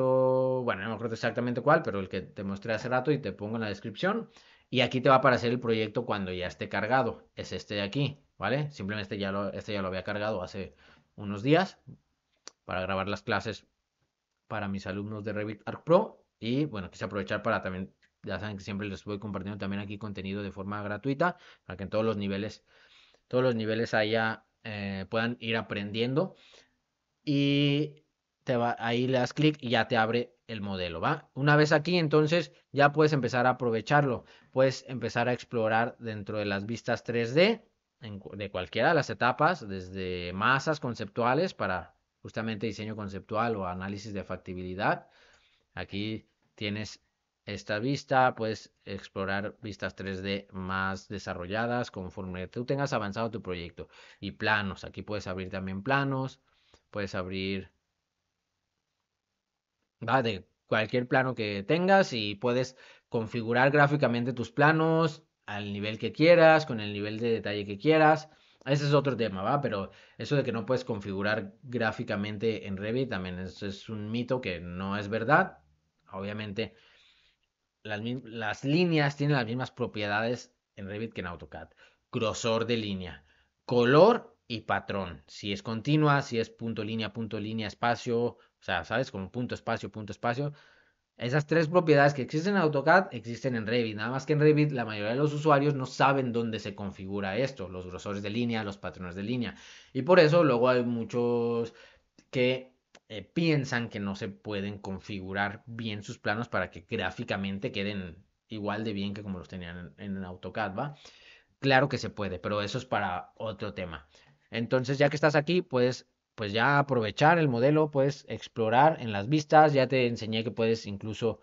no me acuerdo exactamente cuál, pero el que te mostré hace rato y te pongo en la descripción. Y aquí te va a aparecer el proyecto cuando ya esté cargado, es este de aquí, ¿vale? Simplemente ya este ya lo había cargado hace unos días para grabar las clases para mis alumnos de Revit Arc Pro y bueno, quise aprovechar para también, ya saben que siempre les voy compartiendo también aquí contenido de forma gratuita para que en todos los niveles, todos los niveles allá eh, puedan ir aprendiendo y te va, ahí le das clic y ya te abre el modelo, ¿va? Una vez aquí, entonces ya puedes empezar a aprovecharlo, puedes empezar a explorar dentro de las vistas 3D, de cualquiera de las etapas, desde masas conceptuales para justamente diseño conceptual o análisis de factibilidad. Aquí tienes esta vista, puedes explorar vistas 3D más desarrolladas conforme tú tengas avanzado tu proyecto. Y planos, aquí puedes abrir también planos, puedes abrir va de cualquier plano que tengas y puedes configurar gráficamente tus planos, al nivel que quieras, con el nivel de detalle que quieras. Ese es otro tema, ¿va? Pero eso de que no puedes configurar gráficamente en Revit también es, un mito que no es verdad. Obviamente, las, las, líneas tienen las mismas propiedades en Revit que en AutoCAD. Grosor de línea, color y patrón. Si es continua, si es punto línea, punto línea, espacio, o sea, ¿sabes? Como punto espacio, punto espacio. Esas tres propiedades que existen en AutoCAD existen en Revit, nada más que en Revit la mayoría de los usuarios no saben dónde se configura esto, los grosores de línea, los patrones de línea. Y por eso luego hay muchos que eh, piensan que no se pueden configurar bien sus planos para que gráficamente queden igual de bien que como los tenían en, en AutoCAD, ¿va? Claro que se puede, pero eso es para otro tema. Entonces, ya que estás aquí, puedes pues ya aprovechar el modelo, puedes explorar en las vistas, ya te enseñé que puedes incluso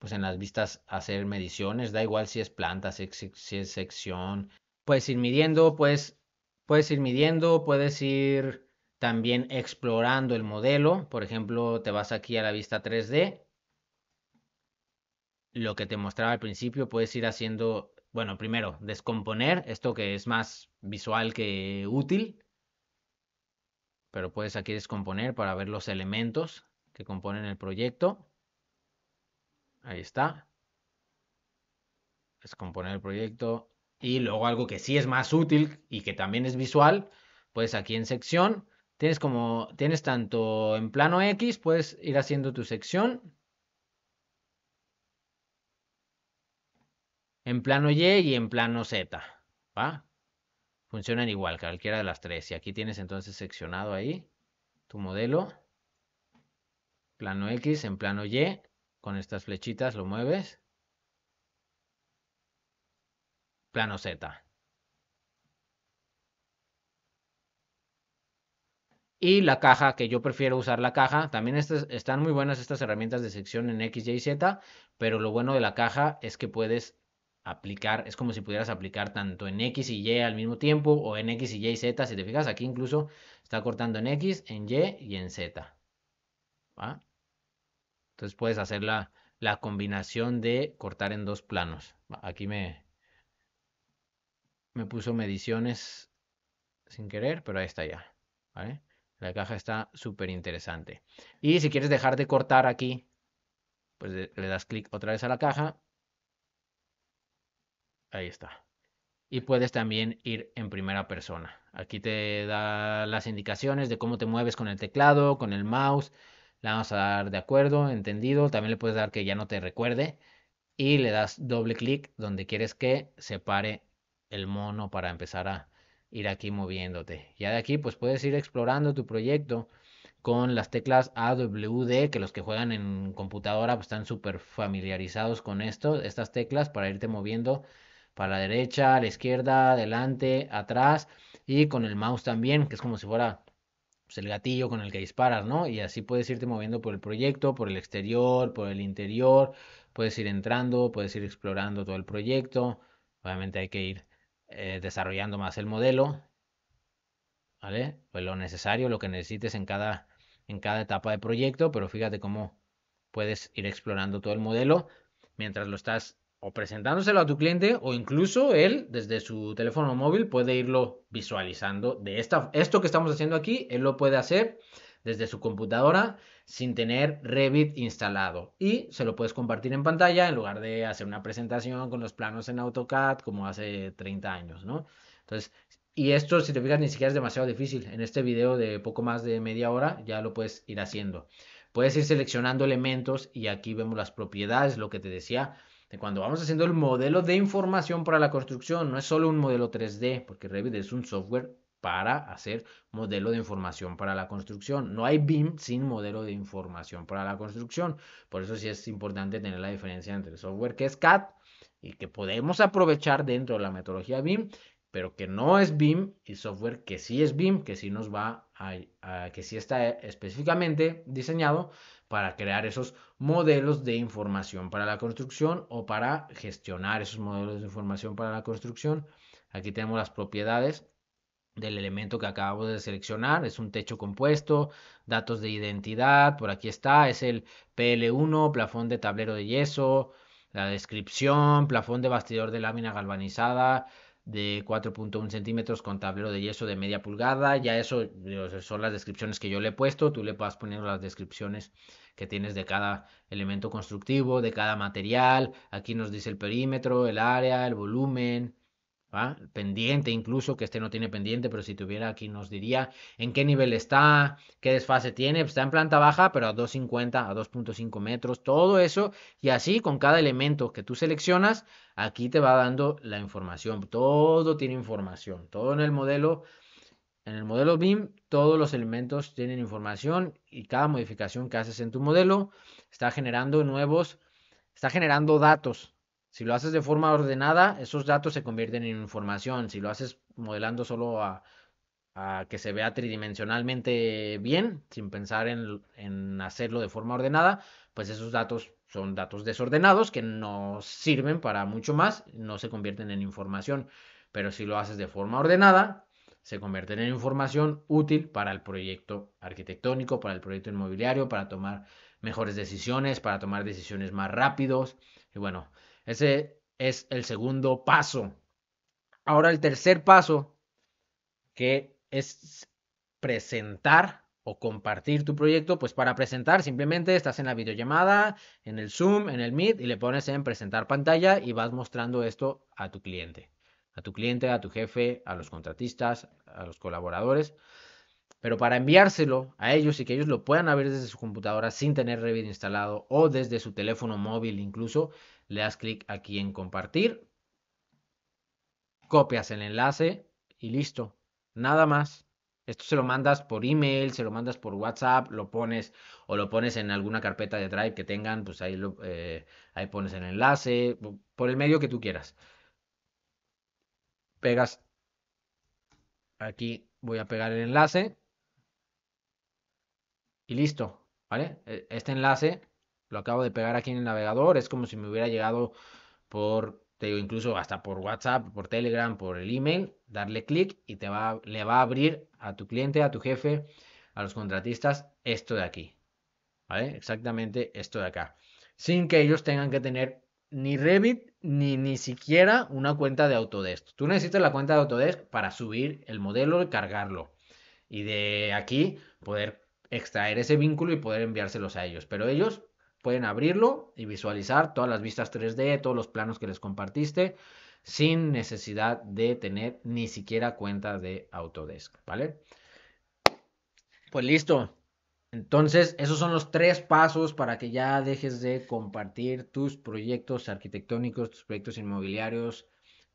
pues en las vistas hacer mediciones, da igual si es planta, si es, sección, puedes ir midiendo, puedes ir midiendo, puedes ir también explorando el modelo, por ejemplo, te vas aquí a la vista 3D, lo que te mostraba al principio, puedes ir haciendo, bueno, primero, descomponer, esto que es más visual que útil, pero puedes aquí descomponer para ver los elementos que componen el proyecto. Ahí está. Descomponer el proyecto. Y luego algo que sí es más útil y que también es visual, pues aquí en sección tienes como, tienes tanto en plano X, puedes ir haciendo tu sección. En plano Y y en plano Z, ¿va? funcionan igual, cualquiera de las tres. Y aquí tienes entonces seccionado ahí tu modelo, plano X en plano Y, con estas flechitas lo mueves, plano Z. Y la caja, que yo prefiero usar la caja, también están muy buenas estas herramientas de sección en X, Y y Z, pero lo bueno de la caja es que puedes aplicar, es como si pudieras aplicar tanto en X y Y al mismo tiempo o en X y Y Z, si te fijas, aquí incluso está cortando en X, en Y y en Z. Entonces puedes hacer la, combinación de cortar en dos planos. Aquí me, me puso mediciones sin querer, pero ahí está ya. La caja está súper interesante. Y si quieres dejar de cortar aquí, pues le das clic otra vez a la caja Ahí está. Y puedes también ir en primera persona. Aquí te da las indicaciones de cómo te mueves con el teclado, con el mouse. La vamos a dar de acuerdo, entendido. También le puedes dar que ya no te recuerde. Y le das doble clic donde quieres que se pare el mono para empezar a ir aquí moviéndote. Ya de aquí pues puedes ir explorando tu proyecto con las teclas AWD, que los que juegan en computadora pues, están súper familiarizados con esto, estas teclas para irte moviendo para la derecha, a la izquierda, adelante, atrás y con el mouse también, que es como si fuera pues, el gatillo con el que disparas, ¿no? Y así puedes irte moviendo por el proyecto, por el exterior, por el interior, puedes ir entrando, puedes ir explorando todo el proyecto. Obviamente hay que ir eh, desarrollando más el modelo, ¿vale? Pues lo necesario, lo que necesites en cada, en cada etapa de proyecto, pero fíjate cómo puedes ir explorando todo el modelo mientras lo estás o presentándoselo a tu cliente o incluso él desde su teléfono móvil puede irlo visualizando. De esta, esto que estamos haciendo aquí, él lo puede hacer desde su computadora sin tener Revit instalado y se lo puedes compartir en pantalla en lugar de hacer una presentación con los planos en AutoCAD como hace 30 años, ¿no? Entonces, y esto si te fijas ni siquiera es demasiado difícil. En este video de poco más de media hora ya lo puedes ir haciendo. Puedes ir seleccionando elementos y aquí vemos las propiedades, lo que te decía, cuando vamos haciendo el modelo de información para la construcción, no es solo un modelo 3D, porque Revit es un software para hacer modelo de información para la construcción. No hay BIM sin modelo de información para la construcción. Por eso sí es importante tener la diferencia entre el software que es CAD y que podemos aprovechar dentro de la metodología BIM, pero que no es BIM y software que sí es BIM, que sí nos va a que sí está específicamente diseñado para crear esos modelos de información para la construcción o para gestionar esos modelos de información para la construcción. Aquí tenemos las propiedades del elemento que acabamos de seleccionar, es un techo compuesto, datos de identidad, por aquí está, es el PL1, plafón de tablero de yeso, la descripción, plafón de bastidor de lámina galvanizada, de 4.1 centímetros con tablero de yeso de media pulgada. Ya eso son las descripciones que yo le he puesto. Tú le vas poniendo las descripciones que tienes de cada elemento constructivo, de cada material. Aquí nos dice el perímetro, el área, el volumen, pendiente incluso, que este no tiene pendiente, pero si tuviera aquí nos diría en qué nivel está, qué desfase tiene, pues está en planta baja, pero a 2.50, a 2.5 metros, todo eso, y así con cada elemento que tú seleccionas, aquí te va dando la información, todo tiene información, todo en el modelo, en el modelo BIM, todos los elementos tienen información y cada modificación que haces en tu modelo está generando nuevos, está generando datos, si lo haces de forma ordenada, esos datos se convierten en información. Si lo haces modelando solo a, que se vea tridimensionalmente bien, sin pensar en, en, hacerlo de forma ordenada, pues esos datos son datos desordenados que no sirven para mucho más, no se convierten en información. Pero si lo haces de forma ordenada, se convierten en información útil para el proyecto arquitectónico, para el proyecto inmobiliario, para tomar mejores decisiones, para tomar decisiones más rápidos. Y bueno, ese es el segundo paso. Ahora el tercer paso, que es presentar o compartir tu proyecto, pues para presentar simplemente estás en la videollamada, en el Zoom, en el Meet y le pones en presentar pantalla y vas mostrando esto a tu cliente, a tu cliente, a tu jefe, a los contratistas, a los colaboradores. Pero para enviárselo a ellos y que ellos lo puedan ver desde su computadora sin tener Revit instalado o desde su teléfono móvil incluso, le das clic aquí en compartir, copias el enlace y listo. Nada más. Esto se lo mandas por email, se lo mandas por WhatsApp, lo pones o lo pones en alguna carpeta de Drive que tengan, pues ahí, lo, eh, ahí pones el enlace, por el medio que tú quieras. Pegas, aquí voy a pegar el enlace y listo, ¿vale? E, este enlace lo acabo de pegar aquí en el navegador. Es como si me hubiera llegado por, te digo, incluso hasta por WhatsApp, por Telegram, por el email. Darle clic y te va, le va a abrir a tu cliente, a tu jefe, a los contratistas, esto de aquí. ¿Vale? Exactamente esto de acá. Sin que ellos tengan que tener ni Revit ni ni siquiera una cuenta de Autodesk. Tú necesitas la cuenta de Autodesk para subir el modelo y cargarlo. Y de aquí poder extraer ese vínculo y poder enviárselos a ellos. Pero ellos Pueden abrirlo y visualizar todas las vistas 3D, todos los planos que les compartiste, sin necesidad de tener ni siquiera cuenta de Autodesk, ¿vale? Pues listo. Entonces, esos son los tres pasos para que ya dejes de compartir tus proyectos arquitectónicos, tus proyectos inmobiliarios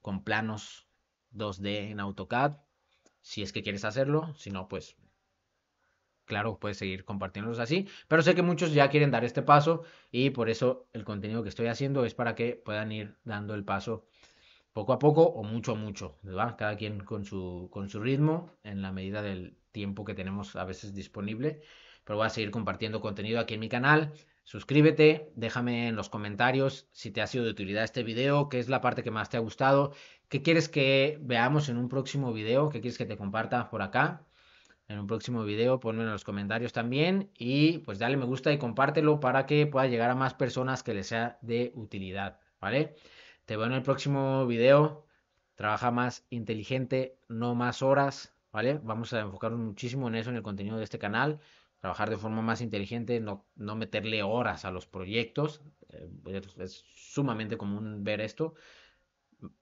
con planos 2D en AutoCAD. Si es que quieres hacerlo, si no, pues claro, puedes seguir compartiéndolos así, pero sé que muchos ya quieren dar este paso y por eso el contenido que estoy haciendo es para que puedan ir dando el paso poco a poco o mucho a mucho, ¿verdad? Cada quien con su, con su ritmo, en la medida del tiempo que tenemos a veces disponible, pero voy a seguir compartiendo contenido aquí en mi canal. Suscríbete, déjame en los comentarios si te ha sido de utilidad este video, qué es la parte que más te ha gustado, qué quieres que veamos en un próximo video, qué quieres que te comparta por acá en un próximo video, ponme en los comentarios también y pues dale me gusta y compártelo para que pueda llegar a más personas que les sea de utilidad, ¿vale? Te veo en el próximo video, trabaja más inteligente, no más horas, ¿vale? Vamos a enfocar muchísimo en eso, en el contenido de este canal, trabajar de forma más inteligente, no, meterle horas a los proyectos, eh, es sumamente común ver esto,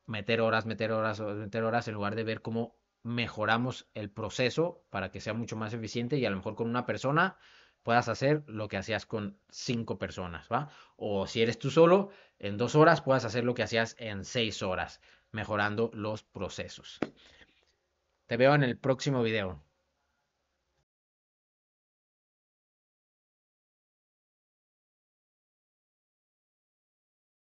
meter horas, meter horas, meter horas, en lugar de ver cómo mejoramos el proceso para que sea mucho más eficiente y a lo mejor con una persona puedas hacer lo que hacías con cinco personas, ¿va? O si eres tú solo, en dos horas puedas hacer lo que hacías en seis horas, mejorando los procesos. Te veo en el próximo video.